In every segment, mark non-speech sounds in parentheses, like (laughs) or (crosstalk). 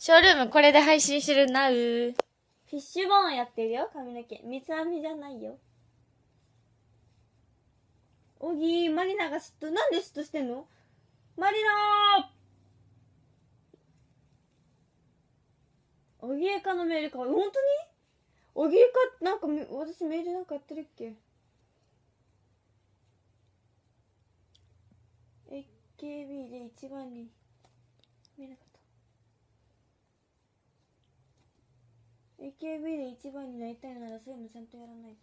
ショールームこれで配信してるなう。フィッシュボーンやってるよ、髪の毛。三つ編みじゃないよ。おぎー、マリナが嫉妬、なんで嫉妬してんのマリナーおぎえかのメールか、本当におぎえか、なんか、私メールなんかやってるっけ？AKB で一番に。AKB で一番になりたいならそういうのちゃんとやらない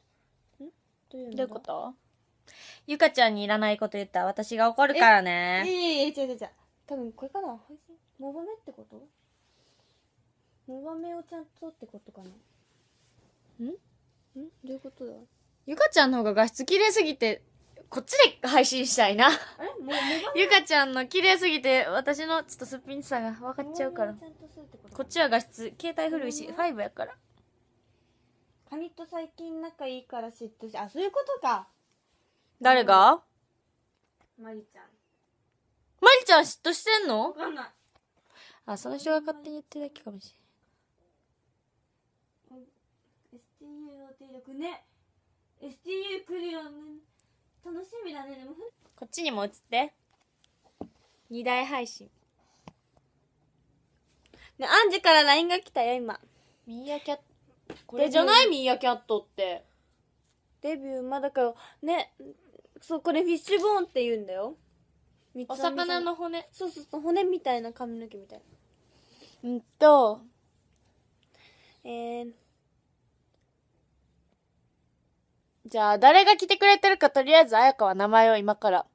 とんどういうどういうことゆかちゃんにいらないこと言った私が怒るからねええ違う違う違う多分これかな配信モバメってことモバメをちゃんとってことかなんんどういうことだゆかちゃんの方が画質綺麗すぎてこっちで配信したいな。ゆかちゃんの綺麗すぎて、私のちょっとすっぴんさが分かっちゃうから。こっちは画質、携帯古いし、5やから。カニと最近仲いいから嫉妬し、あ、そういうことか。誰がまりちゃん。まりちゃん嫉妬してんのわかんない。あ、その人が勝手に言ってるだけかもしれん。STU の定力ね。STU 来るよね。楽しみだねでもこっちにも映って二大配信ねアンジから LINE が来たよ今ミーアキャットでじゃないミーアキャットってデビューまだかよねそうこれフィッシュボーンって言うんだよお魚の骨そうそうそう骨みたいな髪の毛みたいなうんとえーじゃあ、誰が来てくれてるか、とりあえず、あやかは名前を今から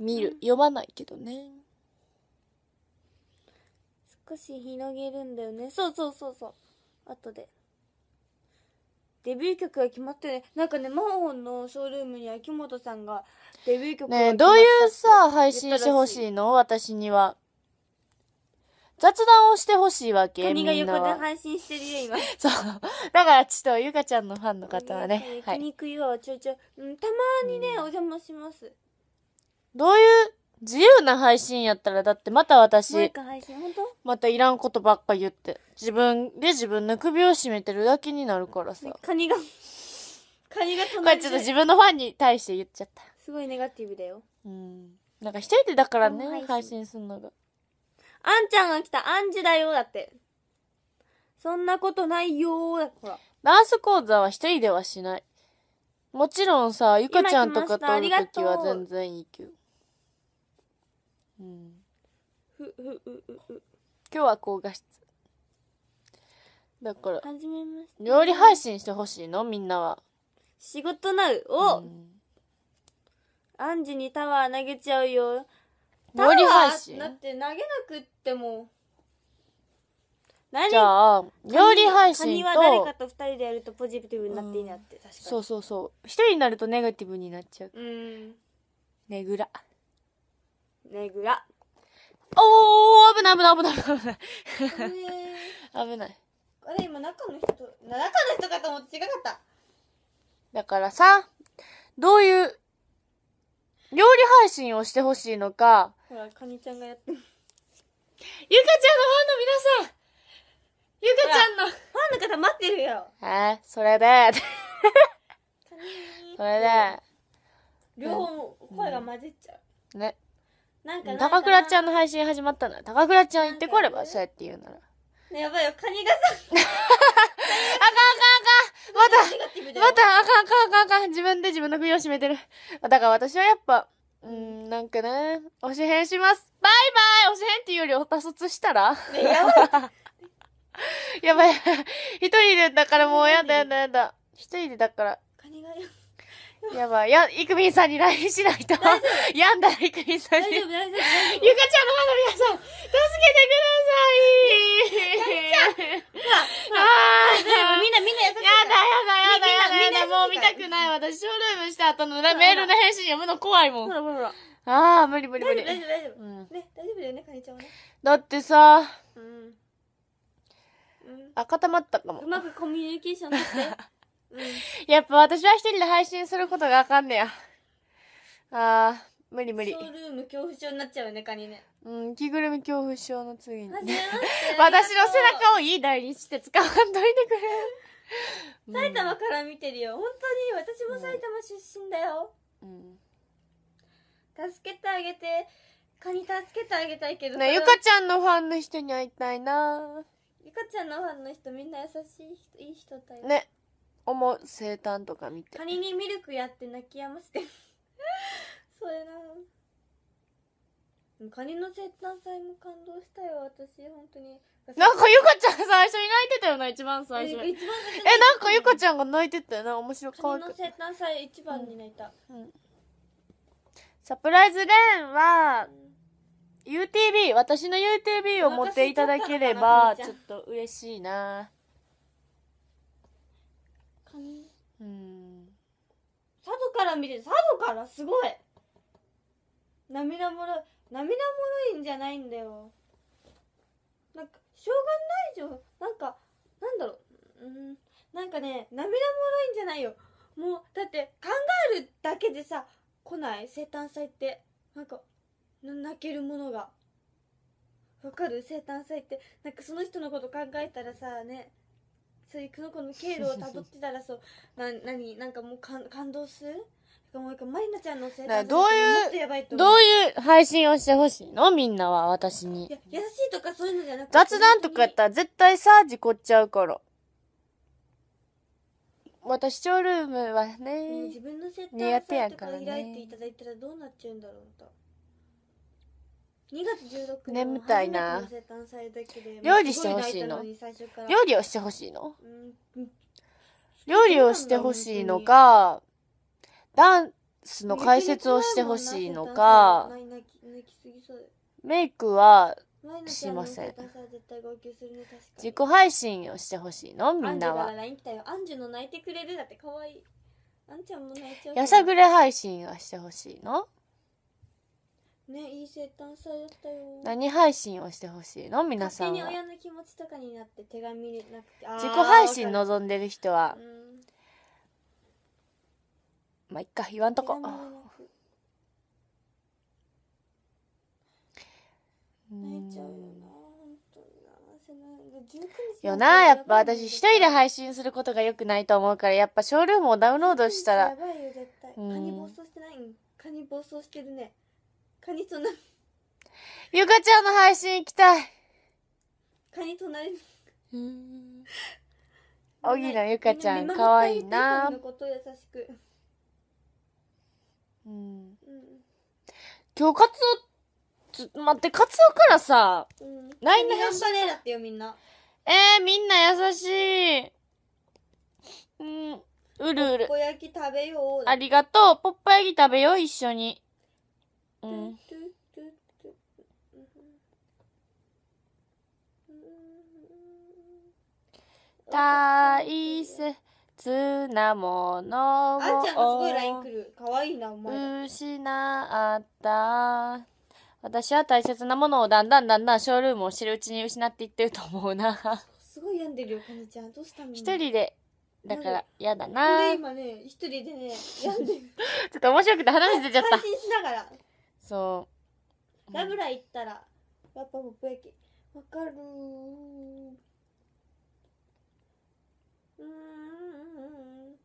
見る。読まないけどね。少し広げるんだよね。そうそうそうそう。後で。デビュー曲が決まってね。なんかね、マホンのショールームに秋元さんがデビュー曲が決まってねえ、どういうさ、配信してほしいの私には。雑談をしてほしいわけ。君が横で配信してるよ、今。(laughs) そう。だから、ちょっと、ゆかちゃんのファンの方はね。はい。肉よ、ちょいちょい。うん、たまにね、お邪魔します。どういう自由な配信やったら、だってまた私、またいらんことばっか言って、自分で自分の首を絞めてるだけになるからさ。カニが、(laughs) カニがこれちょっと自分のファンに対して言っちゃった。すごいネガティブだよ。うん。なんか一人でだからね、配信するのが。あんちゃんが来た、あんじだよ、だって。そんなことないよだほら。ダンス講座は一人ではしない。もちろんさ、ゆかちゃんとかとるときは全然いいけど。うん。ふ、ふ、ふ、ふ。今日は高画質。だから、料理配信してほしいのみんなは。仕事なう。お、うん、アンジにタワー投げちゃうよ。料理配信だって投げなくっても。何じゃあ、料理配信と。は誰かと二人でやるとポジティブになっていいなって、確かに。そうそうそう。一人になるとネガティブになっちゃう。うん。ねぐら。ねぐら。おー、危ない危ない危ない危ない。危ない。あれ、今中の人、中の人かと思って違かった。だからさ、どういう料理配信をしてほしいのか、ほら、かにちゃんがやってゆかちゃんのファンの皆さんゆかちゃんのファンの方待ってるよえー、それで、それで、両方声が混じっちゃう。ね。なんか高倉ちゃんの配信始まったな。高倉ちゃん行ってこれば、そうやって言うなら。ね、やばいよ、カニがさ、(laughs) あかんあかんあかん。また、また、あかんあかんあかんあかん。自分で自分の首を絞めてる。だから私はやっぱ、うん、なんかね、おし変します。バイバイおし変っていうよりおたそつしたら、ね、やばい。(laughs) やばい。一人でだからもうやだやだやだ。一人でだから。ニが (laughs) やばい。や、イクミンさんに LINE しないと。やんだらイクミンさんに。ゆかちゃんのファンの皆さん、助けてください。ああ、みんな、みんな優しい。やだ、やだ、やだ、やだ、もう見たくない。私、ショールームした後のメールの返信読むの怖いもん。ほらほらああ、無理無理無理。大丈夫、大丈夫。ね、大丈夫だよね、カニちゃんはね。だってさ、うん。あ、固まったかも。うまくコミュニケーション取て。(laughs) やっぱ私は一人で配信することがあかんねや。ああ、無理無理。ショールーム恐怖症になっちゃうね、カニね。うん、着ぐるみ恐怖症の次に。(laughs) 私の背中をいい台にして使わんといてくれ。(laughs) 埼玉から見てるよ。本当に、私も埼玉出身だよ。うん。助けてあげて、カニ助けてあげたいけど。ゆかちゃんのファンの人に会いたいな。ゆかちゃんのファンの人みんな優しい人、いい人だよ。ね。思う生誕とか見てニにミルクやって泣き止ませて (laughs) それなカニの生誕祭も感動したよ私本当になんかゆかちゃん最初に泣いてたよな一番最初えなんかゆかちゃんが泣いてたよな面白かったカニの生誕祭一番に泣いた、うんうん、サプライズレーンは、うん、UTB 私の UTB を持っていただければちょっと嬉しいな佐渡から見て佐渡からすごい涙もろ涙もろいんじゃないんだよなんかしょうがないじゃんなんかなんだろううんなんかね涙もろいんじゃないよもうだって考えるだけでさ来ない生誕祭ってなんか泣けるものがわかる生誕祭ってなんかその人のこと考えたらさねそういうのこの経路をたどってたらそうな何なんかもう感感動するもう一回まりなちゃんのせいだどういうどういう配信をしてほしいのみんなは私にや優しいとかそういうのじゃなくて雑談とかやったら絶対さ事故っちゃうから私た視聴ルームはね、ね、自分のセットを開いていただいたらどうなっちゃうんだろうと。月16眠たいな料理してほしいの料理をしてほしいの、料理をしてほしいのかダンスの解説をしてほしいのかメイクはしません自己配信をしてほしいのみんなはアンジュの泣いてくれるだっていやさぐれ配信はしてほしいのねいい生誕祭だったよ何配信をしてほしいの皆さ勝手んに親の気持ちとかになって手紙なくて自己配信望んでる人はうまあいっか言わんとこ泣いちゃうよな本当になよなやっぱ私一人で配信することがよくないと思うからやっぱショールームをダウンロードしたらやばいよ絶対カニ暴走してないんカニ暴走してるねカニとな、ゆかちゃんの配信行きたい。カニとなり、おぎのゆかちゃん、かわいいな。うん。今日カツオ、ちょ、待って、カツオからさ、うん、の返だってよ、みんな。えー、みんな優しい。うん、うるうる。ありがとう。ポッパ焼き食べよう、一緒に。うん。大切なものをあんちゃんがすごい LINE るかわいいなお前失った私は大切なものをだんだんだんだんショールームを知るうちに失っていってると思うなすごい病んでるよかちゃんどうしたの一人でだから嫌だな俺今ね一人でね病んでる (laughs) ちょっと面白くて話出ちゃった配信しながらそう。ラブラ行ったら、やっぱポップ駅。わかるうん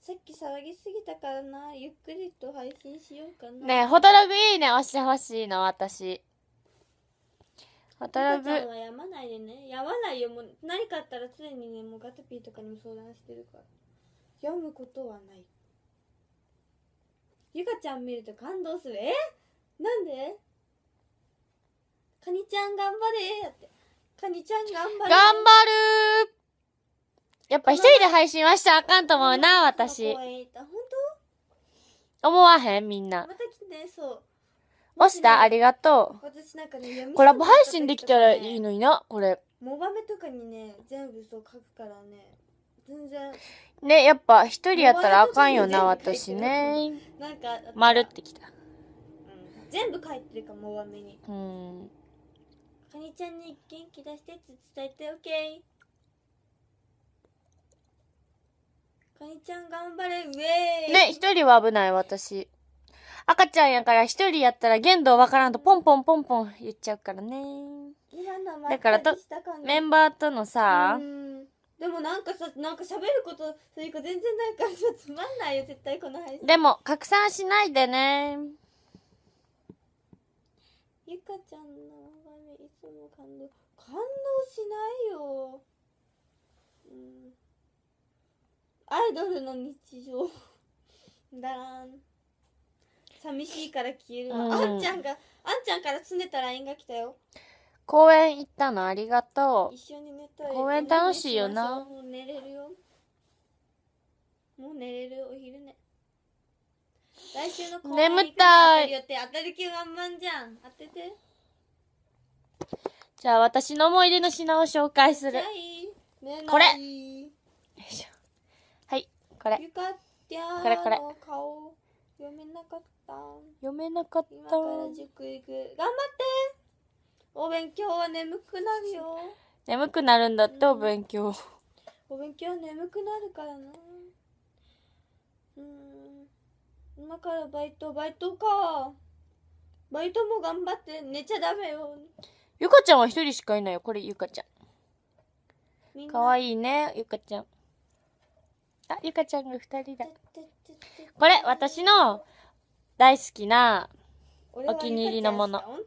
さっき騒ぎすぎたからなゆっくりと配信しようかなねえホトログいいね押してほしいの私ホトログはやまないでねやまないよもう何かあったら常にねもうガトピーとかにも相談してるから読むことはないゆかちゃん見ると感動するえなんでかにちゃん頑張れって。かにちゃん頑張る頑張るやっぱ一人で配信はしたらあかんと思うな、私。本当思わへんみんな。また来て、そう。押した、ありがとう。私なんかね、コラボ配信できたらいいのにな、これ。モバメとかにね、全部そう書くからね。全然。ね、やっぱ一人やったらあかんよな、私ね。なんか、丸ってきた。全部書いてるかも上目にうんかにちゃんに元気出してって伝えてオッケーかにちゃん頑張れウェイね一人は危ない私赤ちゃんやから一人やったら限度わからんとポンポンポンポン言っちゃうからねだからとメンバーとのさでもなんかさなんか喋ることそれか全然なんかつまんないよ絶対この配信でも拡散しないでねゆかちゃんの番面いつも感動感動しないようんアイドルの日常だらん寂しいから消えるうんあんちゃんがあんちゃんから詰ねた LINE が来たよ公園行ったのありがと一緒に寝たい公園楽しいよなもう寝れるよもう寝れるお昼寝来週の眠たい当たる気満々じゃん当ててじゃあ私の思い出の品を紹介するこれはいこれこれこれ読めなかった読めなかった頑張ってお勉強は眠くなるよ眠くなるんだって、うん、お勉強お勉強は眠くなるからなうん今からバイト、バイトか。バイトも頑張って寝ちゃダメよ。ゆかちゃんは一人しかいないよ。これゆかちゃん。んかわいいね、ゆかちゃん。あ、ゆかちゃんが二人だ。これ、私の大好きなお気に入りのもの。本当に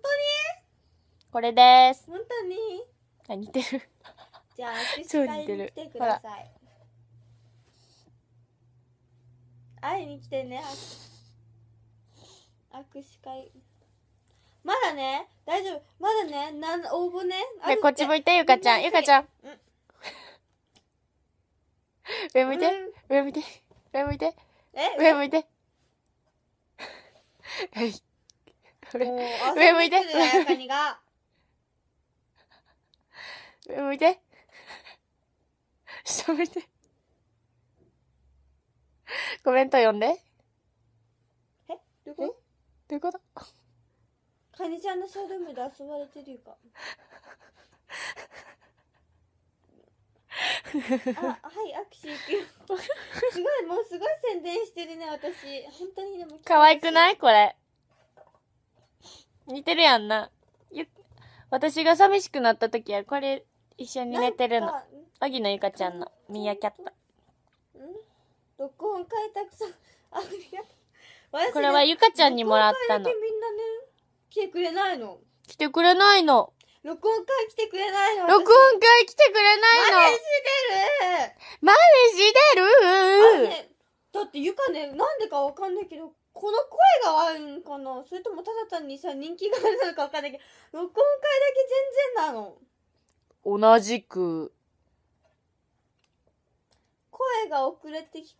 これです。本当にあ、似てる。じゃあ、握手会に来てください。会いに来てね握手会まだね大丈夫まだねなん応募ねでこっち向いてゆかちゃんゆかちゃん、うん、上向いて、うん、上向いて上向いて上向いてはい上向いて上向いて下向いてコメント読んで。えどういうことどういうことかニちゃんのショールームで遊ばれてるか。(laughs) あ、はい、握手行くよ。すごい、もうすごい宣伝してるね、私。本当にでも。可愛くないこれ。似てるやんな。私が寂しくなった時は、これ、一緒に寝てるの。荻野ゆかちゃんのミーアキャット。ん録音会たくさん、(laughs) ありがね。これはゆかちゃんにもらったの。だけみんなね、来てくれないの。来てくれないの。録音会来てくれないの。録音会来てくれないの。マネしてるマネしてる、ね、だってゆかね、なんでかわかんないけど、この声が悪いんかなそれともただ単にさ、人気があるのかわかんないけど、録音会だけ全然なの。同じく。声が遅れて聞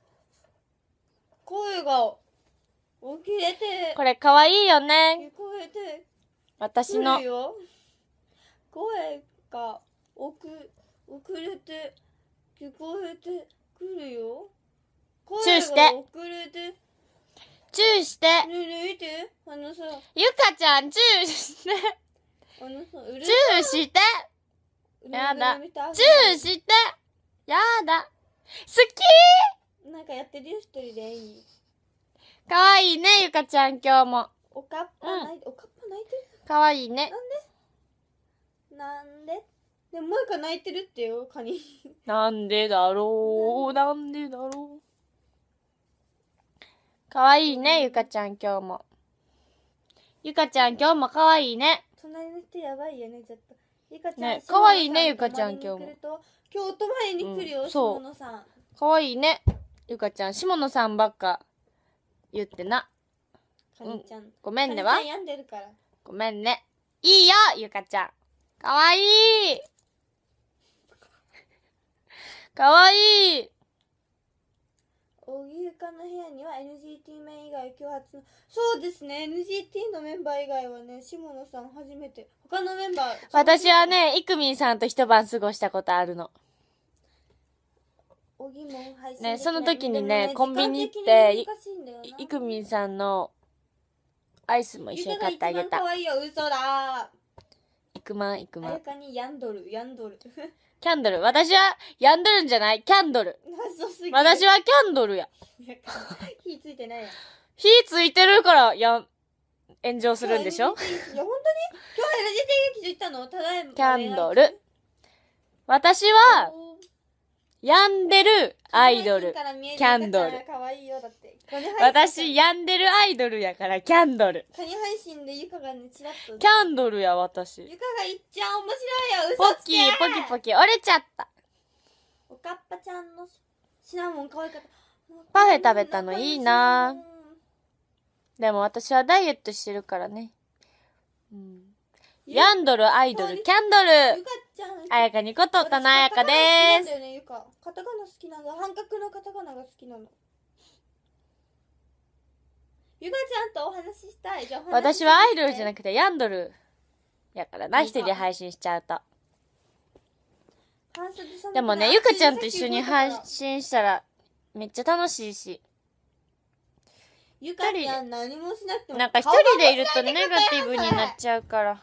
声が起きれてこれかわいいよね聞こえて私の声が遅遅れて聞こえてくるよチュして遅れてチューしててあのさゆかちゃんチューしてあのさチューしてやだチューしてやだ好きなんかやってるよ、一人でいい。かわいいね、ゆかちゃん、今日も。おかっぱ泣いて、おかっぱ泣いてるかわいいね。なんでなんででも、マイカ泣いてるってよ、カニ。なんでだろう、なんでだろう。かわいいね、ゆかちゃん、今日も。ゆかちゃん、今日もかわいいね。隣の人やばいよね、ちょっと。ゆかちゃん、ね、かわいいね、ゆかちゃん、今日も。今日、お泊まりに来るよ、うん、下野さん。かわいいね。ゆかちゃん、下野さんばっか言ってな。ちゃん。ごめんねわ。ちゃん病んでるから。ごめんね。いいよ、ゆかちゃん。かわいい。(laughs) かわいい。おゆかの部屋には NGT 面以外今日のそうですね NGT のメンバー以外はね下野さん初めて他のメンバー私はねい美さんと一晩過ごしたことあるのね、その時にね、ねコンビニ行って、いくみんさんのアイスも一緒に買ってあげた。かわいいよ、嘘だいくまん、いくまん。あやかにキャンドル。私は、やんどるんじゃないキャンドル。私はキャンドルや。火ついてないや。火ついてるから、やん、炎上するんでしょいや、本当に今日 LGTQ 気づいたのただいま。キャンドル。私は、病んでるアイドル、キャンドル。私、病んでるアイドルやから、キャンドル。カニ配信でゆかがね、チラッと。キャンドルや、私。ゆかがいっちゃん面白いよ、ポキポキポキ、折れちゃった。おかっぱちゃんのシナモン可愛かった。パフェ食べたのいいなでも私はダイエットしてるからね。うん。ヤンドル、アイドル、キャンドル。ちゃん。あやかにこと、たなやかです。だよね、ゆか。カタカナ好きなの。半角のカタカナが好きなの。ゆかちゃんとお話ししたい。じゃあ私はアイドルじゃなくてヤンドルやからな、一人で配信しちゃうと。でもね、ゆかちゃんと一緒に配。信したら、めっちゃ楽しいし。ゆかちゃん何もしなくても。なんか一人でいるとネガティブになっちゃうから。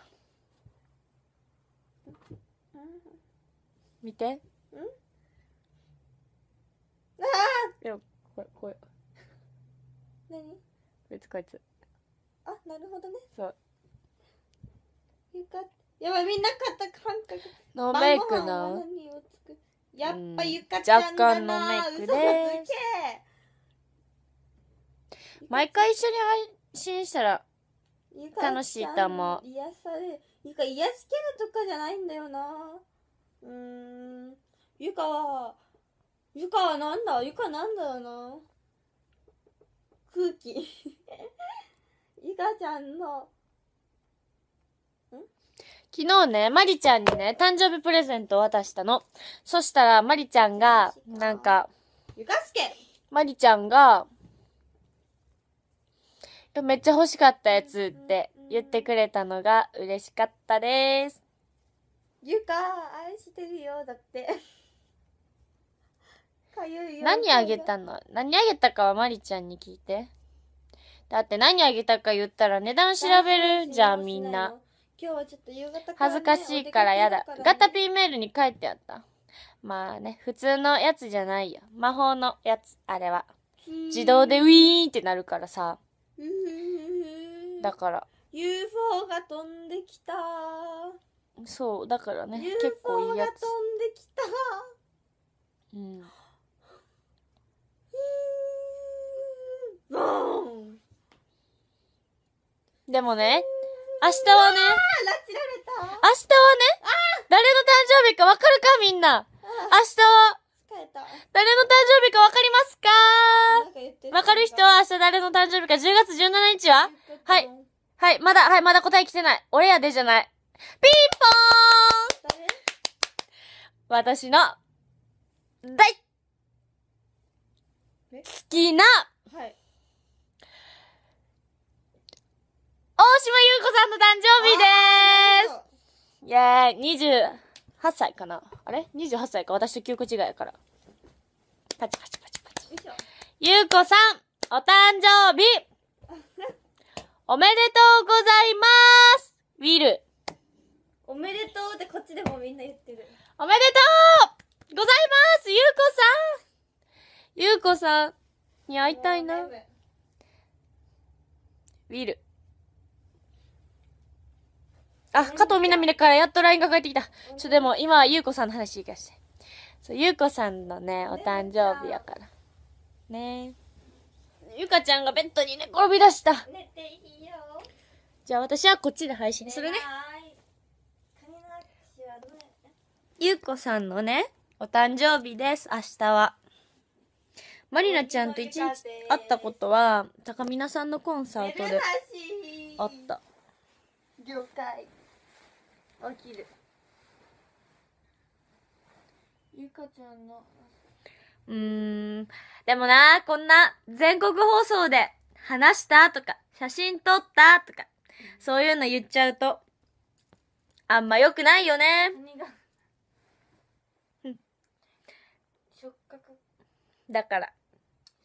見てんああいや、これこれ何こいつこいつあなるほどねそうよかったやばいみんな買った感覚ノーメイクのやっぱゆかちゃんだな若干のメイクです毎回一緒に配信したら楽しいと思う癒されゆか癒しキャラとかじゃないんだよなうん。ゆかは、ゆかはなんだゆかなんだよな。空気。ゆかちゃんの、昨日ね、まりちゃんにね、誕生日プレゼントを渡したの。そしたら、まりちゃんが、なんか、ゆかすけまりちゃんが、めっちゃ欲しかったやつって言ってくれたのが嬉しかったです。ゆか愛してるよだってかゆいよ何あげたの何あげたかはまりちゃんに聞いてだって何あげたか言ったら値段調べるじゃんみんな今日はちょっと夕方、ね、恥ずかしいからやだ、ね、ガタピーメールに書いてあったまあね普通のやつじゃないよ魔法のやつあれは自動でウィーンってなるからさだから UFO が飛んできたそうだからね結構いいやつ飛んできたうんでもね明日はね明日はね誰の誕生日かわかるかみんな明日は誰の誕生日かわかりますかわかる人は明日誰の誕生日か10月17日ははい。はい、まだ、はい、まだ答え来てない。俺やでじゃない。ピンポーン私の、大好きな、はい、大島優子さんの誕生日ですいやー、28歳かなあれ ?28 歳か。私と記憶違いやから。パチパチパチパチ。優子さん、お誕生日 (laughs) おめでとうございますウィル。おめでとうってこっちでもみんな言ってる。おめでとうございますゆうこさんゆうこさんに会いたいな。ウィル。あ、加藤みなみだからやっと LINE が返ってきた。ちょ、でも今はゆうこさんの話聞かして。そう、ゆうこさんのね、お誕生日やから。ねゆかちゃんがベッドに寝転び出した。寝ていいよ。じゃあ私はこっちで配信するね。ゆうこさんのね、お誕生日です、明日は。まりなちゃんと一日会ったことは、高見なさんのコンサートであった。了解。起きる。ゆうかちゃんの。うーん。でもな、こんな全国放送で話したとか、写真撮ったとか、そういうの言っちゃうと、あんま良くないよね。だから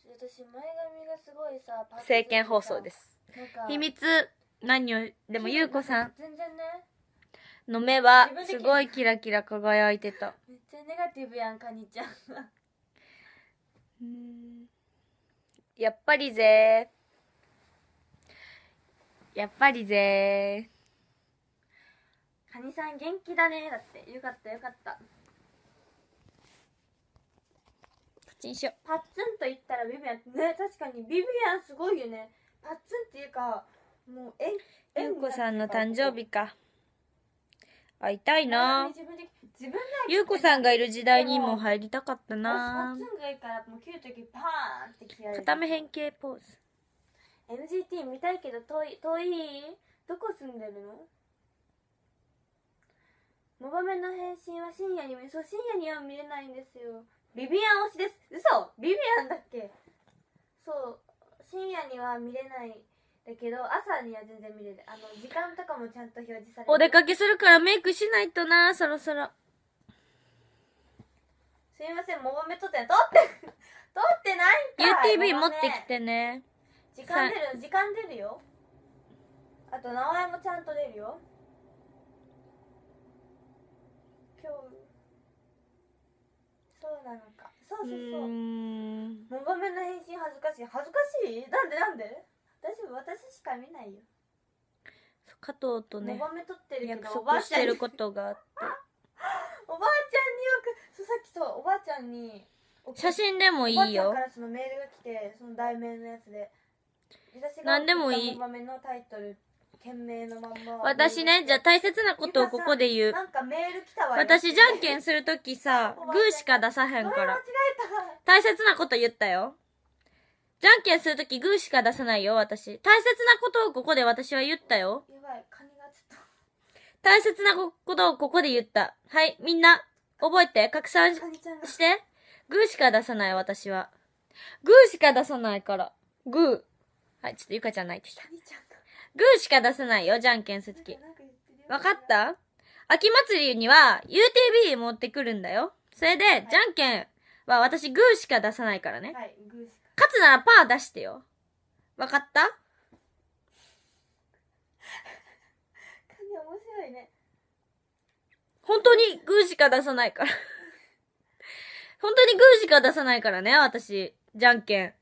私前髪がすごいさ政見放送です秘密何をでも優子さん全然ねの目はすごいキラキラ輝いてためっちゃネガティブやんかにちゃんうんやっぱりぜやっぱりぜカニさん元気だねだってよかったよかったチンしようパッツンと言ったらビビアンね確かにビビアンすごいよねパッツンっていうかもうええんこさんの誕生日か会いたいなゆうこさんがいる時代にも入りたかったなパッツンがいいからもう切る時パーンって切られる片目変形ポーズ NGT 見たいけど遠い遠いどこ住んでるのモバメの返信は深夜に見そう深夜には見れないんですよビビアン推しです嘘ビビアンだっけそう深夜には見れないだけど朝には全然見れるあの時間とかもちゃんと表示されてお出かけするからメイクしないとなそろそろすいませんももめ撮って撮って撮ってないんか UTV 持ってきてね時間出る時間出るよあと名前もちゃんと出るよ今日そうなのかそうそうそうモバメの返信恥ずかしい恥ずかしいなんでなんで大丈夫私しか見ないよ加藤とねモバメってるけどおばあちゃんに (laughs) おばあちゃんによくそうさっきそうおばあちゃんに写真でもいいよおばあちゃんからそのメールが来てその題名のやつで何でもいいのタイトル件名のまんま。私ね、じゃあ大切なことをここで言う。なんかメール来たわ私、じゃんけんするときさ、グーしか出さへんから。大切なこと言ったよ。じゃんけんするときグーしか出さないよ、私。大切なことをここで私は言ったよ。やばい、カがちょっと。大切なことをここで言った。はい、みんな、覚えて、拡散して。グーしか出さない、私は。グーしか出さないから。グー。はい、ちょっとゆかちゃん泣いてきた。グーしか出せないよ、じゃんけんすつき。わかった秋祭りには UTB 持ってくるんだよ。それで、はい、じゃんけんは私グーしか出さないからね。はい、勝つならパー出してよ。わかった面白いね。本当にグーしか出さないから本当にグーしか出さないからね、私。じゃんけん。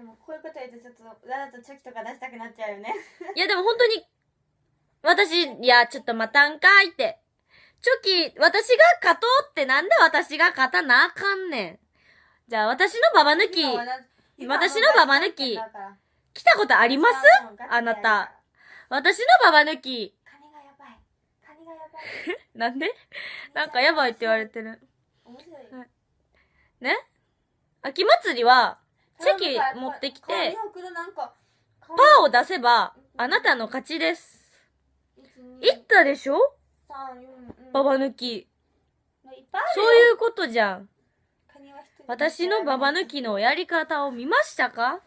でもこういうこと言うとちょっとわざとチョキとか出したくなっちゃうよね (laughs) いやでも本当に、私、いや、ちょっと待たんかいって。チョキ、私が勝とうってなんで私が勝たなあかんねん。じゃあ私のババ抜き、私のババ抜き、来たことありますあなた。私のババ抜き。何 (laughs) なんでなんかやばいって言われてる。面白い。ね秋祭りは、チェキ持ってきて、パーを出せば、あなたの勝ちです。いったでしょババ抜き。そういうことじゃん。私のババ抜きのやり方を見ましたか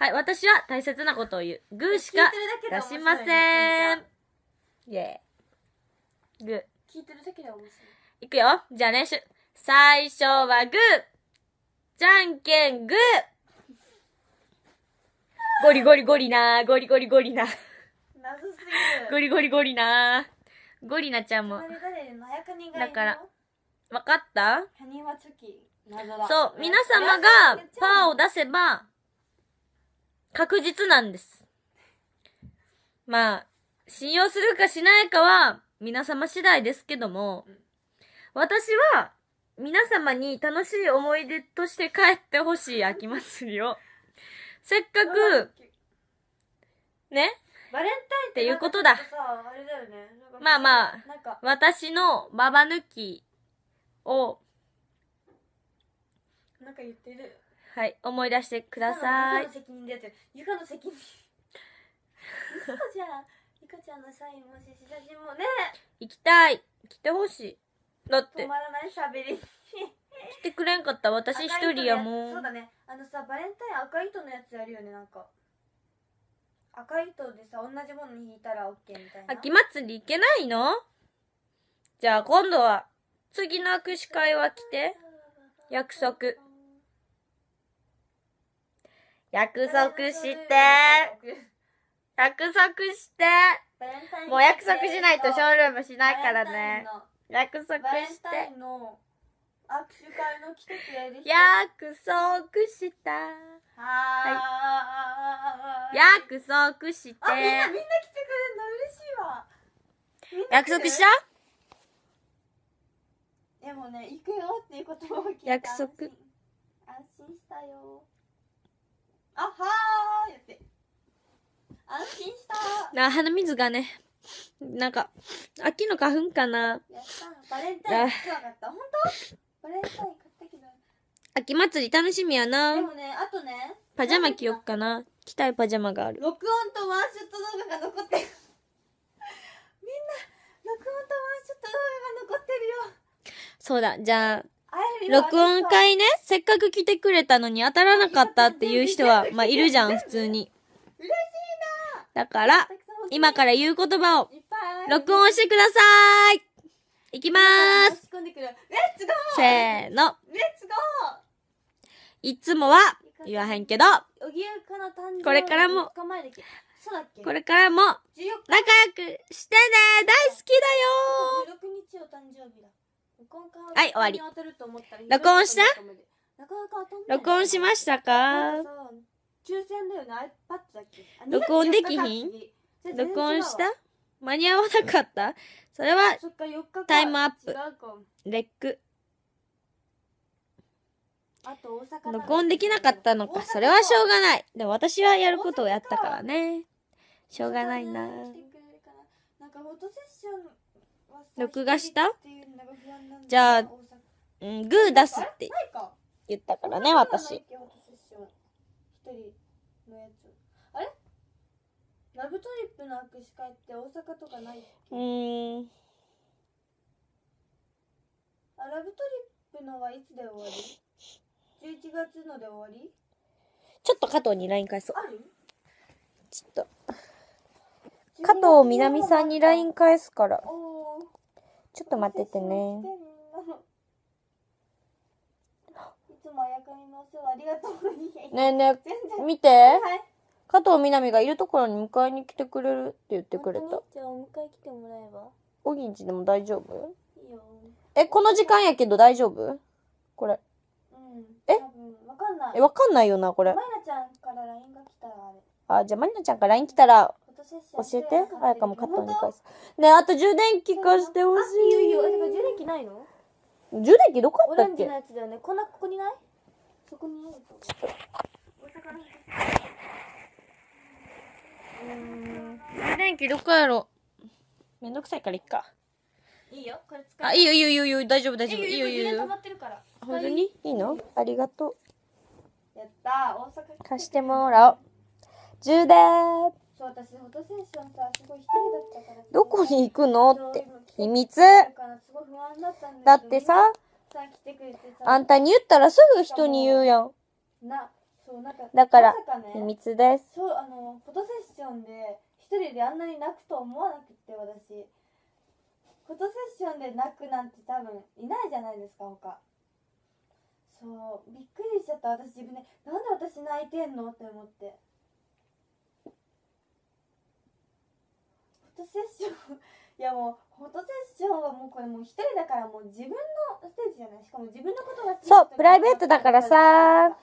はい、私は大切なことを言う。グーしか出しません。イェー。グー。聞いてるだけで面白い。いくよ。じゃあ練習。最初はグー。じゃんけんグー。ゴリゴリゴリなゴリゴリゴリな謎すぎるゴリゴリゴリなゴリナちゃんもだからわかったそう、皆様がパーを出せば、確実なんです。まあ、信用するかしないかは、皆様次第ですけども私は、皆様に楽しい思い出として帰ってほしい秋祭りをせっかく、ねバレンタインっていうことだ。あれだよね。まあまあ、私のババ抜きを、なんか言ってる。はい、思い出してください。ゆかの責任だよ。ゆかの責任。じゃゆかちゃんのサインもし写真もね。行きたい。来てほしい。だって。止まらない喋り。来てくれんかった私一人やもんそうだねあのさバレンタイン赤い糸のやつやるよねなんか赤い糸でさ同じもの引いたら OK みたいな秋祭り行けないのじゃあ今度は次の握手会は来て約束約束して約束してもう約束しないとショールームしないからね約束してバレンタインの握手会の来てくれる人約束したはい約束してあみんなみんな来てくれるの嬉しいわ約束したでもね行くよっていうを聞いて約束安心したよあはーって安心したな鼻水がねなんか秋の花粉かなやったバレンタイン来なかった本当バレンタイン買ったけど。秋祭り楽しみやな。でもね、あとね。パジャマ着よっかな。着たいパジャマがある。録音とワンショット動画が残ってる。みんな、録音とワンショット動画が残ってるよ。そうだ、じゃあ。録音会ね、せっかく来てくれたのに当たらなかったっていう人は、まあ、いるじゃん、普通に。嬉しいなだから、今から言う言葉を、録音してくださいいきまーすレッツゴーせーのレッツゴーいつもは言わへんけど、これからも、これからも、仲良くしてね大好きだよはい、終わり。録音した録音しましたか抽選だよね iPad だっけ録音できひん録音した間に合わなかったそれはタイムアップレック録音できなかったのかそれはしょうがないでも私はやることをやったからねしょうがないな録画したじゃあ、うん、グー出すって言ったからね私ラブトリップの握手会って大阪とかないうんあラブトリップのはいつで終わり ?11 月ので終わりちょっと加藤に LINE 返そうあるちょっと加藤みなみさんに LINE 返すからちょっと待っててねいつもあやかみのお世話ありがとうねえねえ見て、はい加藤みなみがいるところに迎えに来てくれるって言ってくれた。じゃあお迎え来てもらえば。おぎんちでも大丈夫いいよ。え、この時間やけど大丈夫これ。うん。えわかんない。え、わかんないよな、これ。まりなちゃんから LINE が来たらあれ。あ、じゃあまりなちゃんから LINE 来たら、教えて。あやかも加藤に返す。ねあと充電器貸してほしい。いよいよ。てか充電器ないの充電器どこあったっけオレンジのやつだよね。こんな、ここにないそこにあると。大阪のうん電気どこやろめんどくさいからいっかいいよこれ使あいいよいいよいいよ大丈夫大丈夫いいよいいよ溜まっ本当にいいのありがとうやった大阪貸してもらおう充電そう私フォトセッションさすごい一人だったからどこに行くのって秘密だってさあんたに言ったらすぐ人に言うやんなそうなんかだから、ね、秘密ですそうあのフォトセッションで一人であんなに泣くと思わなくて私フォトセッションで泣くなんて多分いないじゃないですか他そうびっくりしちゃった私自分でなんで私泣いてんのって思ってフォトセッション (laughs) いやもうフォトセッションはもうこれもう一人だからもう自分のステージじゃないしかも自分のことがそうプライベートだからさ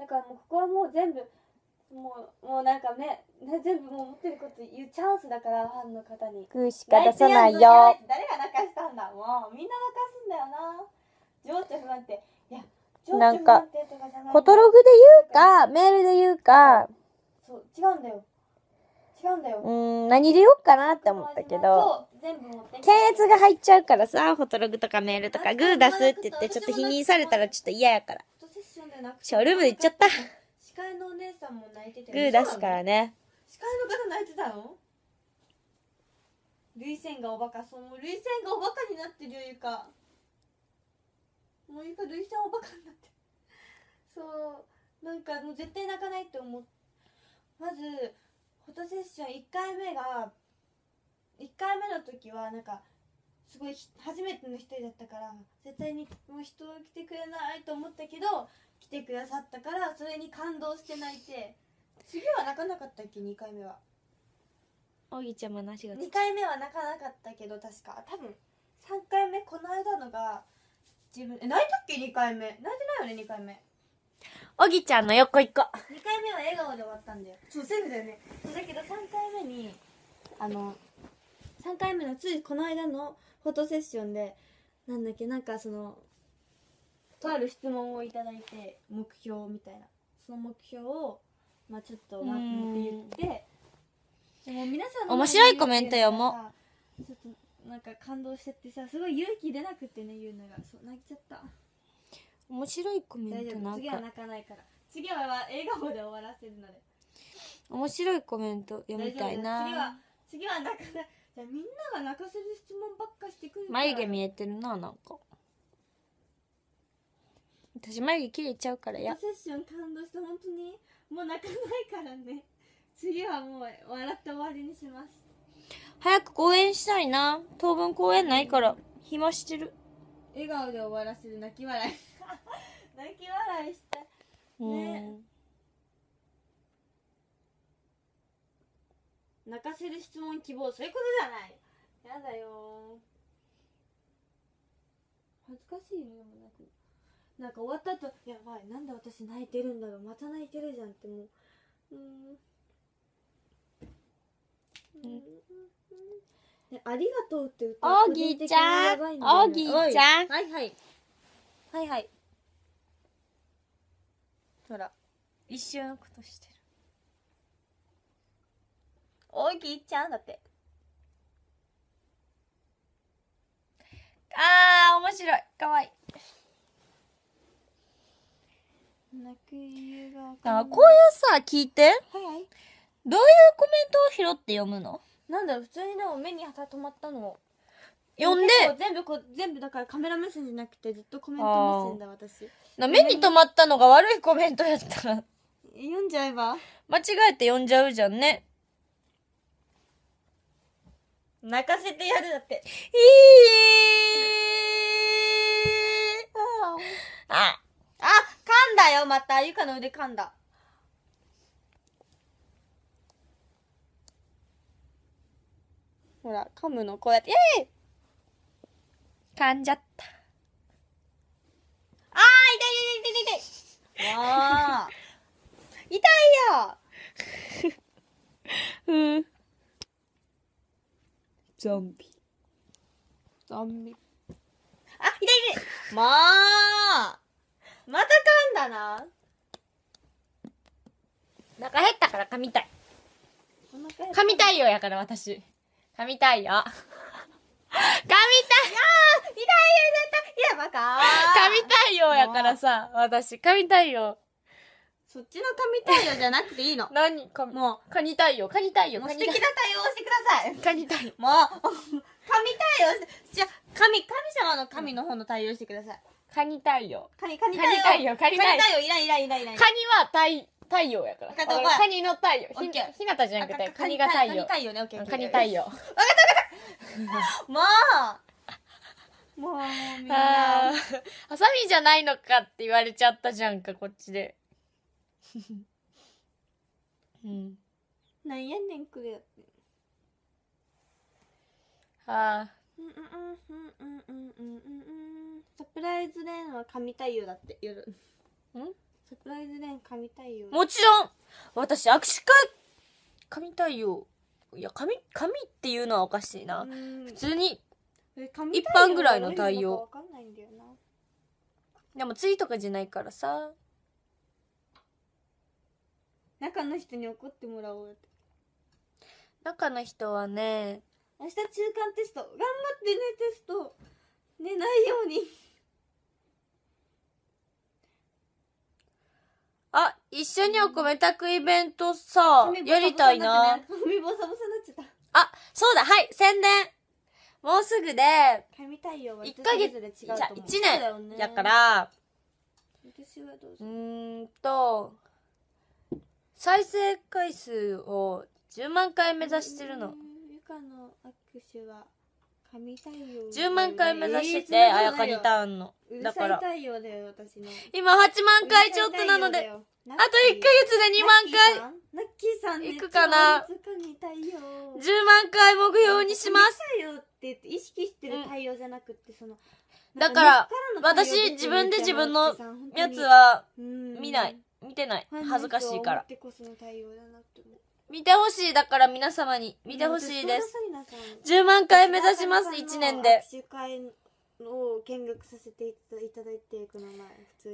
だからもうここはもう全部もうもうなんかね全部もう持ってること言うチャンスだからファンの方に空しか出さないよ誰が泣かしたんだもうみんな泣かすんだよな情緒不安定いや情緒不安定とかじゃないコトログで言うかメールで言うかそう違うんだよ違うんだようん何で言おうかなって思ったけど検閲が入っちゃうからさフォトログとかメールとかグー出すって言ってちょっと否認されたらちょっと嫌やから。ショールームで行っちゃった司会のお姉さんも泣いててグー出すからね司会の方泣いてたの涙腺がおバカそう涙腺がおバカになってるよゆかもうゆか涙腺おバカになってそうなんかもう絶対泣かないって思うまずフォトセッション1回目が1回目の時はなんかすごい初めての一人だったから絶対にもう人来てくれないと思ったけど来てくださったからそれに感動して泣いて次は泣かなかったっけ2回目はおぎちゃんもなしが2回目は泣かなかったけど確か多分3回目この間のが自分え泣いたっけ2回目泣いてないよね2回目おぎちゃんの横行こう2回目は笑顔で終わったんだよそうセーフだよねそうだけど3回目にあの3回目のついこの間のフォトセッションでなんだっけなんかそのとある質問をいただいて目標みたいなその目標をまあちょっとまとて言ってでも皆さんの面白いコメント読もうちょっとなんか感動してってさすごい勇気出なくてね言うのがそう泣いちゃった面白いコメントなんか次は泣かないから次は笑顔で終わらせるので面白いコメント読みたいな次は次は泣かないじゃみんなが泣かせる質問ばっかしてくる眉毛見えてるななんか私眉毛切れちゃうからやセッション感動して本当にもう泣かないからね (laughs) 次はもう笑って終わりにします早く公演したいな当分公演ないから暇してる笑顔で終わらせる泣き笑い (laughs) 泣き笑いしてね泣かせる質問希望そういうことじゃないやだよ恥ずかしいのよくなんか終わった後やばいなんで私泣いてるんだろうまた泣いてるじゃんってもううん、ね、ありがとうって歌おぎちゃん、おぎちゃんはいはいはいはいほら一瞬のことしてるおぎちゃんだってあー面白いかわいい泣く理由がわかこういうさ、聞いて。はいはい。どういうコメントを拾って読むのなんだろう、普通にでも目に止まったの。読んで、全部こう、全部だからカメラ目線じゃなくてずっとコメント目線だ私。な目に留まったのが悪いコメントやったら、読んじゃえば間違えて読んじゃうじゃんね。泣かせてやるだって。いいああ。んだよ、また。ゆかの腕噛んだ。ほら、噛むのこうやって、イェイ噛んじゃった。あー、痛い痛い痛い痛い痛いあ痛いようん。ゾンビ。ゾンビ。あ、痛い痛いもうまた噛んだな中減ったから噛みたい噛みたいよやから私噛みたいよ (laughs) 噛みたいよ痛いよ絶対いやバカ噛みたいよやからさ私噛みたいよそっちの噛みたいよじゃなくていいの何噛もう噛みたいよ噛みたいよ素敵な対応してください噛みたいもう (laughs) 噛みたいよじゃあ神神様の神の方の対応してくださいカニ太陽。カニ、カニ太陽。カニ太陽、カニ太陽。カニ太陽いらんいらんいらんいカニは太、太陽やから。カニの太陽。ひ、ひなたじゃなくて、カニが太陽。カニ太陽ね、オッケー。カニ太陽。わかったわかったもうもう、みんな。ハサミじゃないのかって言われちゃったじゃんか、こっちで。(laughs) うん。なんやねん、これ。はあ。うんうんうんうんうんうんうんうん。プライズレーンは神対応だって夜うんサプライズレーン神対応もちろん私握手会神対応いや神神っていうのはおかしいな普通に一般ぐらいの対応でもついとかじゃないからさ中の人に怒ってもらおうって中の人はね明日中間テスト頑張ってねテスト寝ないように一緒にお米炊くイベントさ、やりたいな。になっちゃった。あ、そうだ、はい、宣伝。もうすぐで、一1ヶ月で違うじゃあ1年やから、ううんと、再生回数を10万回目指してるの。ゆかの握手は10万回目指してて、あやかりターンの。だから。今8万回ちょっとなので、あと1ヶ月で2万回。い行くかな ?10 万回目標にします。意識してる太陽じゃなくて、その、だから、私、自分で自分のやつは、見ない。見てない。恥ずかしいから。見てほしい。だから皆様に見てほしいです。10万回目指します、1年で。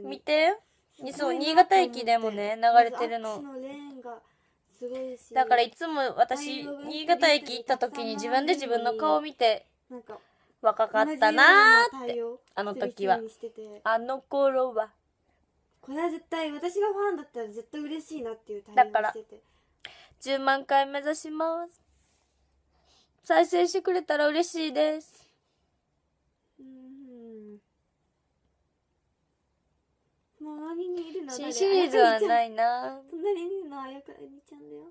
見て見て。そう、新潟駅でもね、流れてるの。だからいつも私、新潟駅行った時に自分で自分の顔を見て、若かったなーって、あの時は。あの頃は。これは絶対、私がファンだったら絶対嬉しいなっていう対応してて。だから10万回目指します。再生してくれたら嬉しいです。うん。周りにいるの新シリーズはないな隣にいるのはあやかにちゃんだよ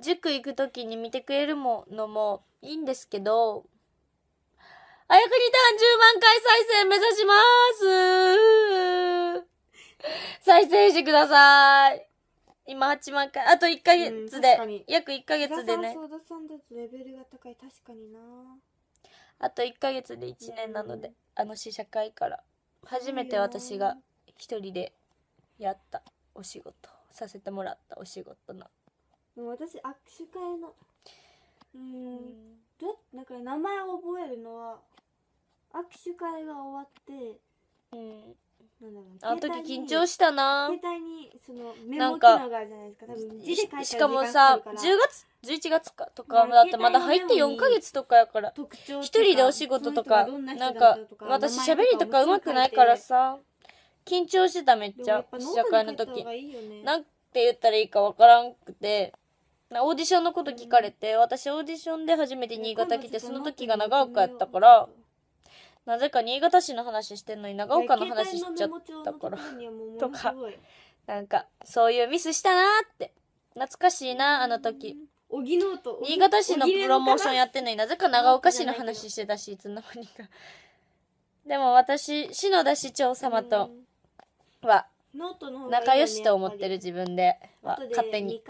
塾行くときに見てくれるものもいいんですけどあやかにたん10万回再生目指します (laughs) 再生してください。今8万回。あと1ヶ月で。約1ヶ月でね。ソードンドレベルが高い。確かになあと1ヶ月で1年なので、あの試写会から。初めて私が一人でやったお仕事。させてもらったお仕事の。もう私、握手会の。うん。どなんか名前を覚えるのは、握手会が終わって、うん。あの時緊張したな携なかしかもさ10月11月かとかだってまだ入って4か月とかやから一人でお仕事とかなんか私喋りとかうまくないからさ緊張してためっちゃ試写会の時なんて言ったらいいかわからんくてオーディションのこと聞かれて私オーディションで初めて新潟来てその時が長岡やったから。なぜか新潟市の話してんのに長岡の話しちゃったから。とか、なんか、そういうミスしたなーって。懐かしいな、あの時。おぎのと。新潟市のプロモーションやってんのになぜか長岡市の話してたし、いつの間にか。でも私、篠田市長様とは、仲良しと思ってる自分では勝手に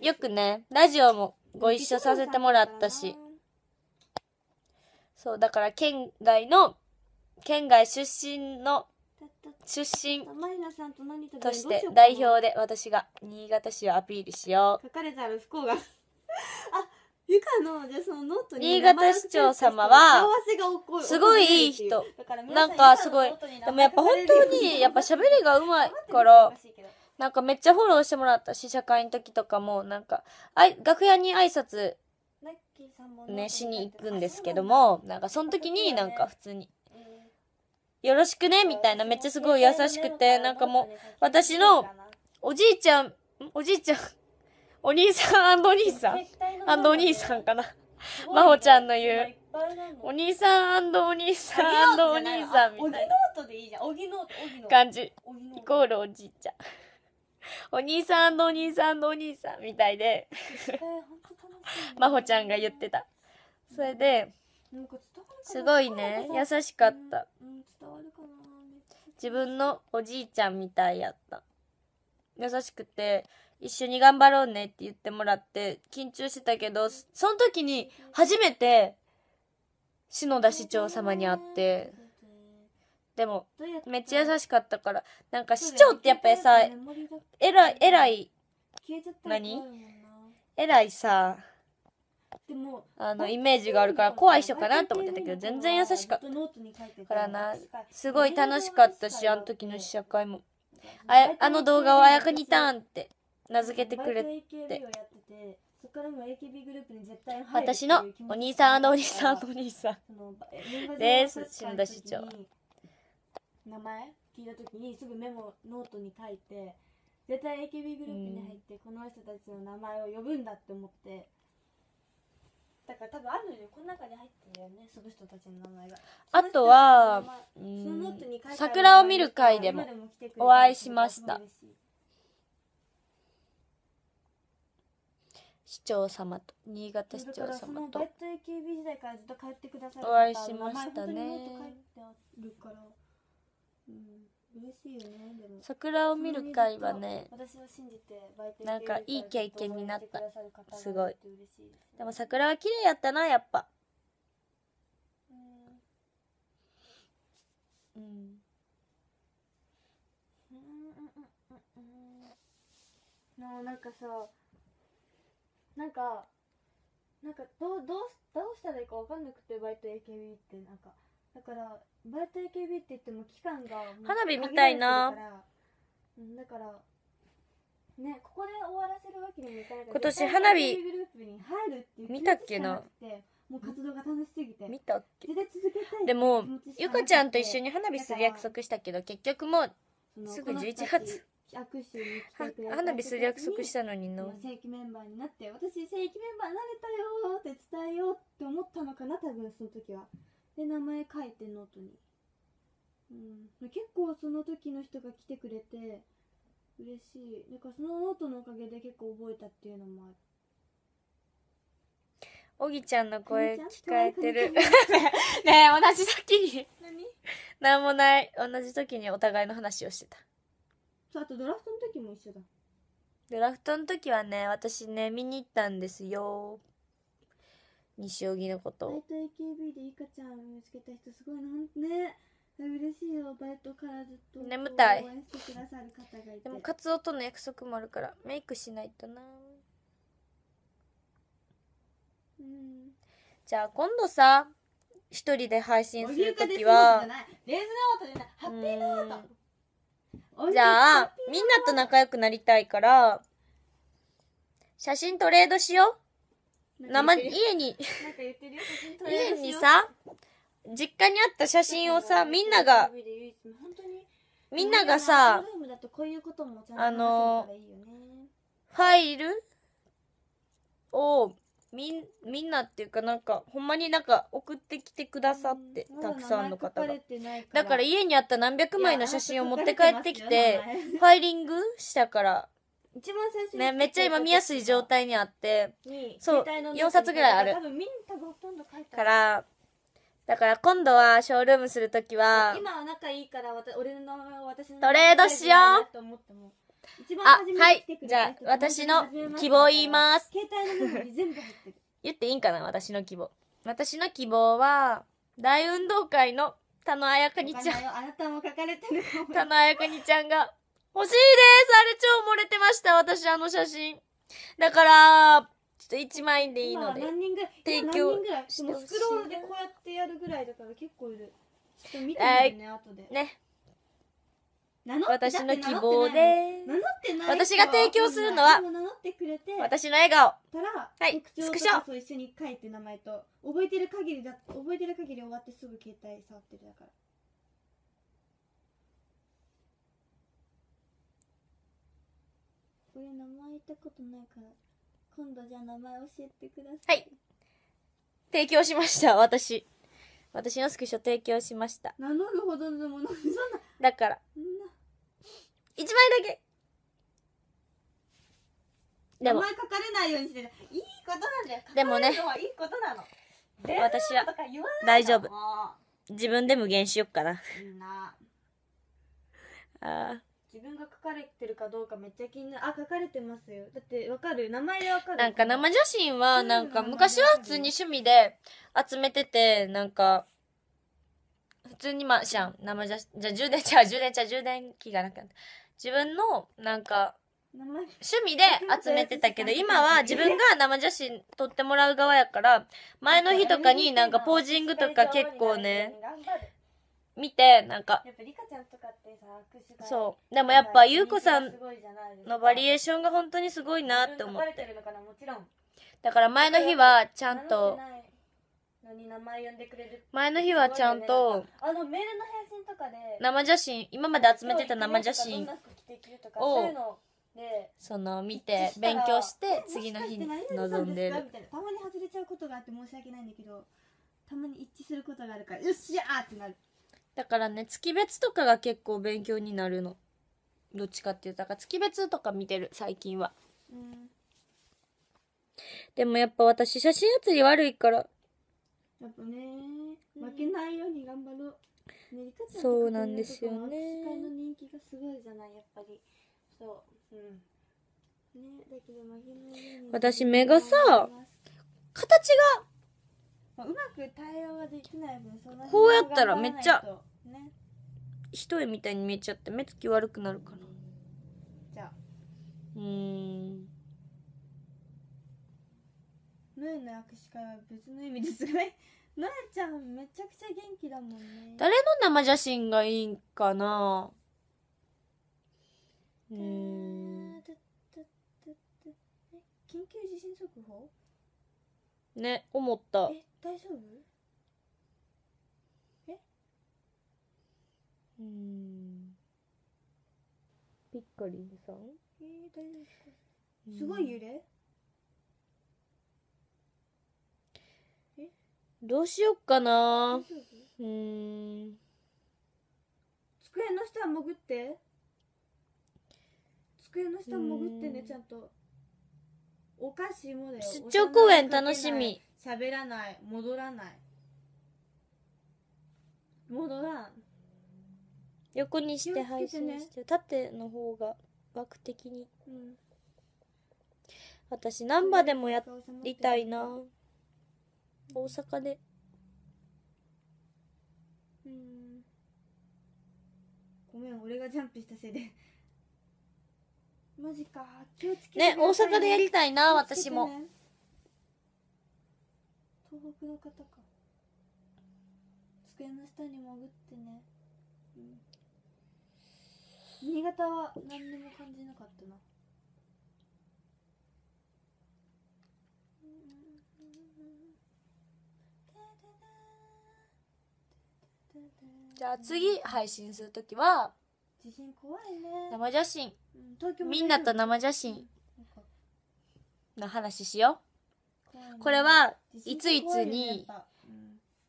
よくねラジオもご一緒させてもらったしそう、だから県外の、県外出身の、出身として代表で私が新潟市をアピールしよう。書かれ不幸が。(laughs) あ、ゆかの、じゃそのノートに。新潟市長様は、すごいいい人。なんかすごい。でもやっぱ本当に、やっぱ喋りがうまいから、なんかめっちゃフォローしてもらった試写会の時とかも、なんか、あい楽屋に挨拶ねしに行くんですけどもなんかその時になんか普通に「よろしくね」みたいなめっちゃすごい優しくてなんかもう私のおじいちゃんおじいちゃん (laughs) お兄さんお兄さんお兄さんかな真帆ちゃんの言うお兄さんお兄さんお兄さんみたいな感じイコールおじいちゃんお兄さんお兄さんお兄さんみたいでまほちゃんが言ってた。それで、すごいね、優しかった。自分のおじいちゃんみたいやった。優しくて、一緒に頑張ろうねって言ってもらって、緊張してたけど、その時に初めて、篠田市長様に会って、でも、めっちゃ優しかったから、なんか市長ってやっぱりさ、らい、らい、何偉いさ、あのイメージがあるから怖い人かなと思ってたけど全然優しかったからなすごい楽しかったしあの時の試写会もああの動画をあやかにターンって名付けてくれて私のお兄さんお兄さんお兄さんです篠田市長名前聞いた時にすぐメモノートに書いて絶対 AKB グループに入ってこの人たちの名前を呼ぶんだって思って。から多分あるよこの中に入ってるよねその人たちの名前があとは桜を見る会でもお会いしました市長様と新潟市長様とお会いしましたね、うん嬉しいよね桜を見る会はねなんかいい経験になったすごいでも桜は綺麗やったなやっぱうんうんうんなんかさなんかなんかどうどうどうしたらいいか分かんなくてバイト AKB ってなんかだからバーって言っても期間が花火みたいなだからねここで終わらせるわけにもいかない今年花火見たっけなもう活動が楽しすぎて見たっけでもゆかちゃんと一緒に花火する約束したけど結局もうすぐ11月花火する約束したのにの正規メンバーになって私正規メンバーになれたよって伝えようって思ったのかな多分その時はで名前書いてノートに、うん、結構その時の人が来てくれて嬉しいなんかそのノートのおかげで結構覚えたっていうのもあるおぎちゃんの声聞かえてる。(laughs) ねえ、同じ時に。何なんもない。同じ時にお互いの話をしてた。そう、あとドラフトの時も一緒だ。ドラフトの時はね、私ね、見に行ったんですよ。西荻のことバイト AKB でかちゃん見つけた人すごいなね嬉しいよバイトからずっと眠たいでもカツオとの約束もあるからメイクしないとなうんじゃあ今度さ一人で配信するときはじゃあみんなと仲良くなりたいから写真トレードしよう生、家に、家にさ、実家にあった写真をさ、みんなが、みんながさ、あの、ファイルを、みん、みんなっていうかなんか、ほんまになんか送ってきてくださって、たくさんの方が。だから家にあった何百枚の写真を持って帰ってきて、ファイリングしたから、一番最初ね、めっちゃ今見やすい状態にあって、そう、4冊ぐらいある。多分みん多分ほとんど書いてある。から、だから今度はショールームするときは、今は仲いいから、俺の名前を私のトレードしようあ、はい。じゃあ、私の希望言います。携帯の全部入ってる。言っていいんかな私の希望。私の希望は、大運動会の田野彩香にちゃん。あなたも書かれてる。田野彩香にちゃんが、欲しいですあれ超漏れてました私あの写真。だから、ちょっと1枚でいいので。何人ぐらい提供してほしい。スクロールでこうやってやるぐらいだから結構いる。ちょっと見てみるね、後で。ね。私の希望で私が提供するのは私の笑顔はいスクショ一緒に書いて名前と覚えてる限りだ覚えてる限り終わってすぐ携帯触ってるだからこれ名前言ったことないから今度じゃあ名前教えてくださいはい提供しました (laughs) 私私のスクショ提供しました名乗るほどのものそんなだから1枚だけでも名前書かれないようにしてるいいことなんだよでもねいいことなの私は大丈夫自分で無限しよっかななああ自分が書かれてるかどうかめっちゃ気になるあ書かれてますよだってわかる名前でわかるなんか生写真はなんか昔は普通に趣味で集めててなんか普通にまあじゃん生写真じゃあ充電ちゃう充電ちゃう充電器がなくなった自分のなんか趣味で集めてたけど今は自分が生写真撮ってもらう側やから前の日とかになんかポージングとか結構ね (laughs) 見て、なんか。そう。でもやっぱ、ゆうこさんのバリエーションが本当にすごいなって思って。だから前の日は、ちゃんと。前の日はちゃんと、生写真、今まで集めてた生写真を、その見て勉強して次の日に臨んでるたまに外れちゃうことがあって申し訳ないんだけどたまに一致することがあるからよっしゃーってなるだからね、月別とかが結構勉強になるの。どっちかっていうと、だから月別とか見てる、最近は。うん。でもやっぱ私、写真写り悪いから。やっぱね、負けないように頑張ろう。そうなんですよね。世界の人気がすごいじゃない、やっぱり。そう。うん。ね、だけど負けない私、目がさ、形がうまく対応はできない分そのこうやったらめっちゃ、ね、一重みたいに見えちゃって目つき悪くなるかなじゃあうんムーの握手会は別の意味ですがねな (laughs) ちゃんめちゃくちゃ元気だもんね誰の生写真がいいんかなうん緊急地震速報ね思ったえ大丈夫えうんピッカリンさんえー、大丈夫すごい揺れえどうしよっかなうん机の下潜って机の下潜ってねちゃんとお菓子もだよ出張公演楽しみ喋らない戻らない戻らん横にして配信してる縦の方が枠的に、うん、私難波でもやりたいな大阪でうんごめん俺がジャンプしたせいで (laughs) マジか気をつけてね大阪でやりたいな私も。東北の方か机の下に潜ってねうん新潟は何にも感じなかったなじゃあ次配信するときは地震怖いね生写真、うん、みんなと生写真の話しようこれはいついつに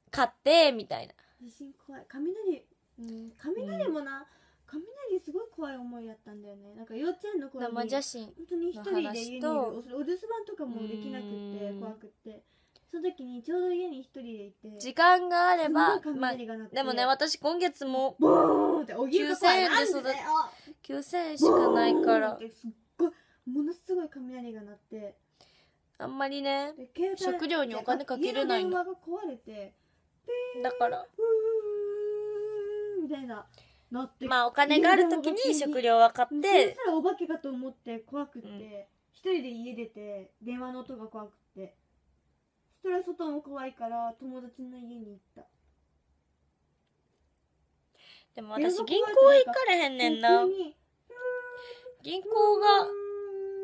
買ってみたいな地震怖い雷、うん、雷もな、雷すごい怖い思いやったんだよねなんか幼稚園の頃に生写真本当に一人で家にいるお留守番とかもできなくて怖くてその時にちょうど家に一人でいて時間があればまあ、でもね私今月もボーンって9000円で育て9000円しかないからすっごいものすごい雷が鳴ってあんまりね食料にお金かけれないの壊れてだからみたいなまあお金がある時に食料は買ってそしたらお化けかと思って怖くって、うん、一人で家出て電話の音が怖くってそ外も怖いから友達の家に行ったでも私銀行行かれへんねんな銀行が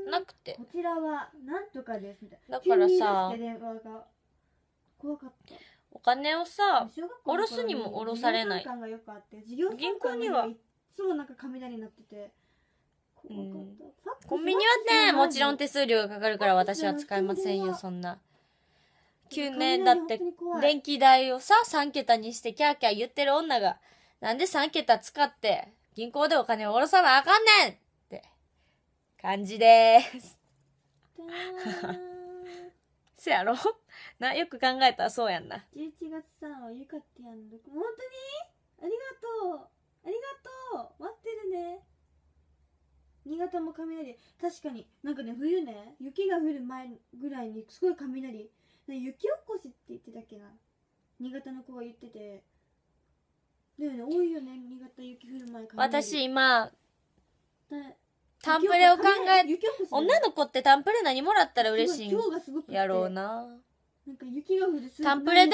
なくてこちらはなんとかですみたいなだからさ怖かったお金をさおろすにもおろされない銀行にはいつもなんか雷になっててコンビニはねもちろん手数料がかかるから私は使いませんよそんな9年だって電気代をさ3桁にしてキャーキャー言ってる女がなんで3桁使って銀行でお金をおろさなあかんねん感じです。(laughs) せやろな、よく考えたらそうやんな。11月さんはゆかってやんの。本当にありがとうありがとう待ってるね。新潟も雷。確かに、なんかね、冬ね、雪が降る前ぐらいにすごい雷。雪起こしって言ってたっけな。新潟の子が言ってて。だよね、多いよね、新潟雪降る前私今、タンプレを考え、女の子ってタンプレ何もらったら嬉しいやろうな。なんか雪が降るタンプレで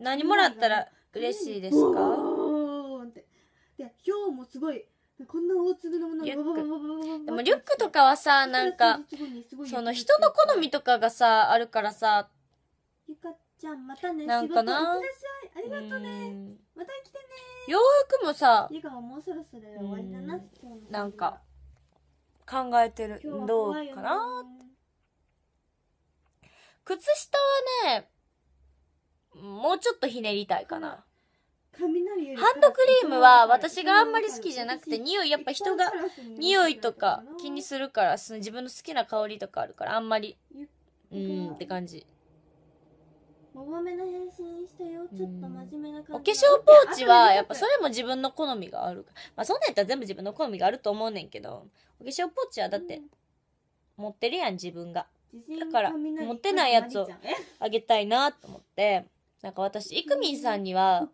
何もらったら嬉しいですかで、もすごい、こんな大粒のものリュック。でもリュックとかはさ、なんか、その人の好みとかがさ、あるからさ、ゆかちゃん、またね、なありがとね。また来てね。洋服もさ、もうそろそろ終わりだな、なんか。考えてる、どうかな靴下はね、もうちょっとひねりたいかな。ハンドクリームは私があんまり好きじゃなくて、匂い、やっぱ人が匂いとか気にするから、自分の好きな香りとかあるから、あんまり、うんって感じ。重めの返信したよちょっと真面目な感じ、お化粧ポーチはやっぱそれも自分の好みがあるまあそんなんやったら全部自分の好みがあると思うねんけどお化粧ポーチはだって持ってるやん自分がだから持ってないやつをあげたいなと思ってなんか私いくさんには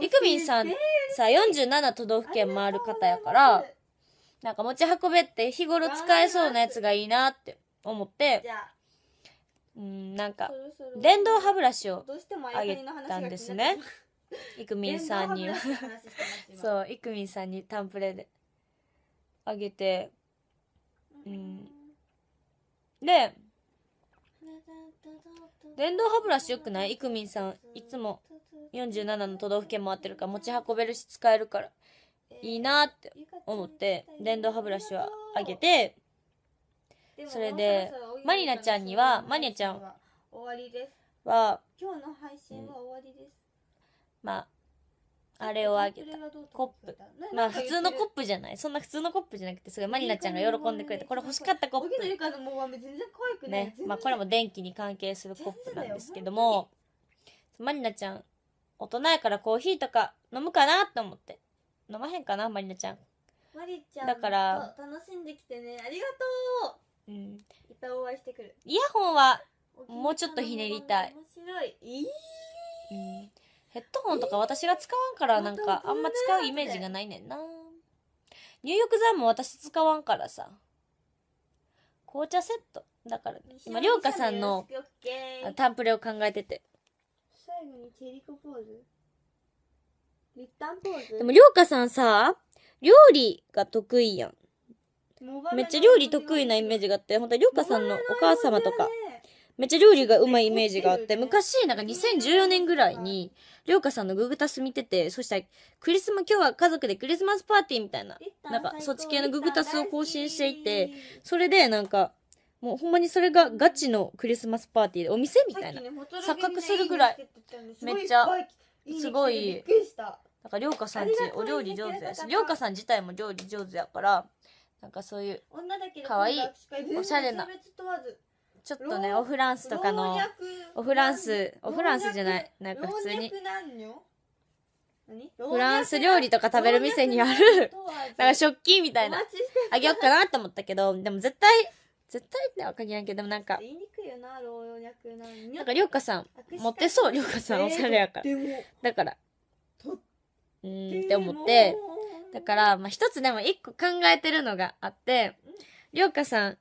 イクミンさんさ47都道府県回る方やからなんか持ち運べって日頃使えそうなやつがいいなって思ってじゃあうん、なんか、電動歯ブラシをあげたんですね。いくさんにはそう、いくさんにタンプレであげて、うん。で、電動歯ブラシよくないいくさん、いつも47の都道府県回ってるから持ち運べるし使えるから、いいなって思って、電動歯ブラシはあげて、それで、マリナちゃんには、マリナちゃんは、終わりです。は、今日の配信は終わりです。まあ、あれをあげた。コップ。まあ、普通のコップじゃない。そんな普通のコップじゃなくて、すごいマリナちゃんが喜んでくれて、これ欲しかったコップ。全然くね。まあ、これも電気に関係するコップなんですけども、マリナちゃん、大人やからコーヒーとか飲むかなと思って。飲まへんかな、マリナちゃん。マリちゃん。だから、楽しんできてね。ありがとううん。いっぱいお会いしてくる。イヤホンは、もうちょっとひねりたい。面白い。いい、うん。ヘッドホンとか私が使わんから、なんか、あんま使うイメージがないねんな。入浴剤も私使わんからさ。紅茶セット。だから、ね、今、涼香さんのタンプレを考えてて。最後にチェリコポーズでも、涼香さんさ、料理が得意やん。めっちゃ料理得意なイメージがあって、本当にりょうかさんのお母様とか、めっちゃ料理がうまいイメージがあって、昔、なんか2014年ぐらいに、りょうかさんのググタス見てて、そしたら、クリスマ、今日は家族でクリスマスパーティーみたいな、なんか、そっち系のググタスを更新していて、それでなんか、もうほんまにそれがガチのクリスマスパーティーで、お店みたいな、錯覚するぐらい、めっちゃ、すごい、だんか、りょうかさんち、お料理上手やし、りょうかさん自体も料理上手やから、なんかそういう可愛いおしゃれなちょっとねオフランスとかのオフランスオフランスじゃないなんか普通にフランス料理とか食べる店にあるなんか食器みたいなあげようかなと思ったけどでも絶対絶対ってか限やんけどでもなんかななんかりょうかさん持ってそうりょうかさんおしゃれやからだからうんって思って、だから、まあ、一つでも一個考えてるのがあって、りょうかさん、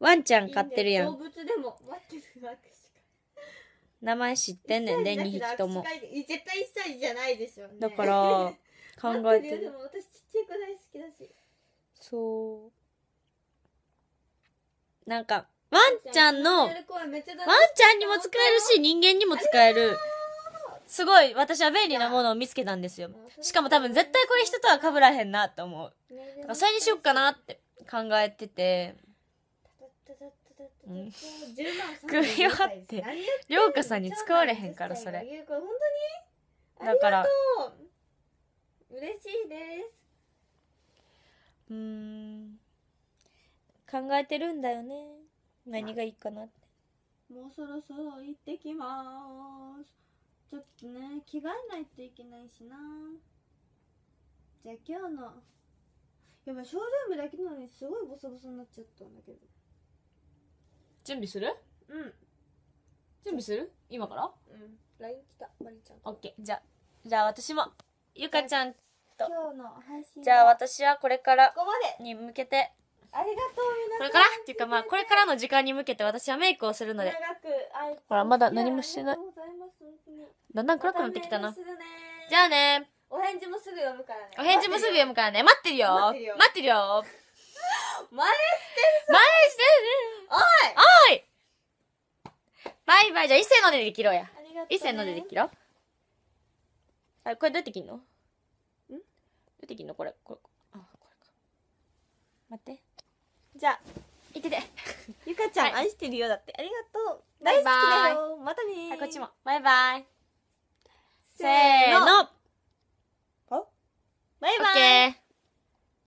ワンちゃん飼ってるやん。動物でも、名前知ってんねんで、2匹とも。絶対1歳じゃないでしょ、ね、だから、考えてる。でも私ちっちゃい子大好きだし。そう。なんか、ワンちゃんの、ワンちゃんにも使えるし、人間にも使える。すごい私は便利なものを見つけたんですよ。しかも多分絶対これ人とは被らへんなと思う。だからそれにしよっかなって考えてて。うん、首輪って涼香さんに使われへんからそれ本当にだから嬉しいですうん考えてるんだよね何がいいかなってもうそろそろ行ってきますちょっとね着替えないといけないしなじゃあ今日のやばいショールームだけなのにすごいボソボソになっちゃったんだけど準備するうん準備する今からうん LINE 来たまりちゃんオッケーじゃじゃあ私もゆかちゃんと今日の配信じゃあ私はこれからに向けてありがとうこれからっていうかまあこれからの時間に向けて私はメイクをするのでほらまだ何もしてないありがとうございますだんだん暗くなってきたな。じゃあね。お返事もすぐ読むからね。お返事もすぐ読むからね。待ってるよ。待ってるよ。(laughs) 真似してる真似してるおいおいバイバイ。じゃあ、一斉のでできろや。一斉のでできろ。あ、これどうやって切んのんどうやって切んのこれ。これ、あ、これか。待って。じゃあ、いってて。(laughs) ゆかちゃん、愛してるよだって。ありがとう。大好きだよ。またねはい、こっちも。バイバイ。せーのバイバイ